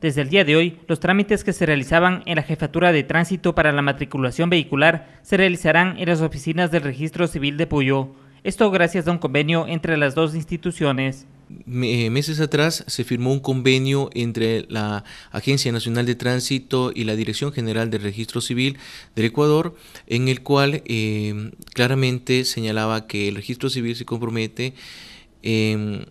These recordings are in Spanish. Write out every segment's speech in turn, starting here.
Desde el día de hoy, los trámites que se realizaban en la Jefatura de Tránsito para la matriculación vehicular se realizarán en las oficinas del Registro Civil de Puyo. Esto gracias a un convenio entre las dos instituciones. Eh, meses atrás se firmó un convenio entre la Agencia Nacional de Tránsito y la Dirección General del Registro Civil del Ecuador, en el cual eh, claramente señalaba que el registro civil se compromete en em,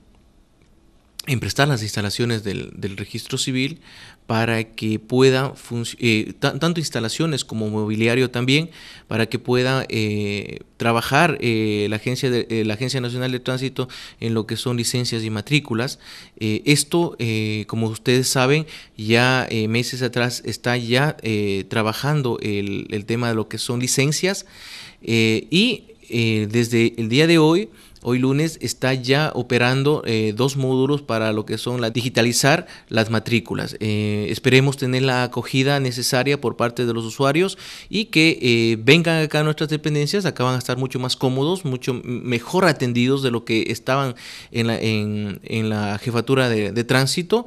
en prestar las instalaciones del, registro civil para que pueda, eh, tanto instalaciones como mobiliario también, para que pueda eh, trabajar eh, la, agencia de, la Agencia Nacional de Tránsito en lo que son licencias y matrículas. esto, como ustedes saben, ya meses atrás está ya trabajando el, tema de lo que son licencias. y eh, desde el día de hoy, hoy lunes, está ya operando eh, dos módulos para lo que son la, digitalizar las matrículas. Eh, esperemos tener la acogida necesaria por parte de los usuarios y que vengan acá a nuestras dependencias, acá van a estar mucho más cómodos, mucho mejor atendidos de lo que estaban en la, jefatura de, de tránsito.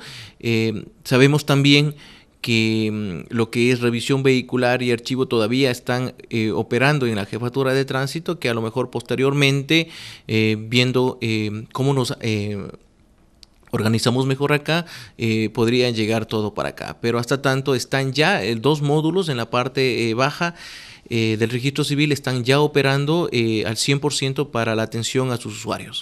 sabemos también que mm, lo que es revisión vehicular y archivo todavía están eh, operando en la jefatura de tránsito, que a lo mejor posteriormente, eh, viendo eh, cómo nos organizamos mejor acá, eh, podría llegar todo para acá. Pero hasta tanto están ya dos módulos en la parte baja del registro civil, están ya operando al 100% para la atención a sus usuarios.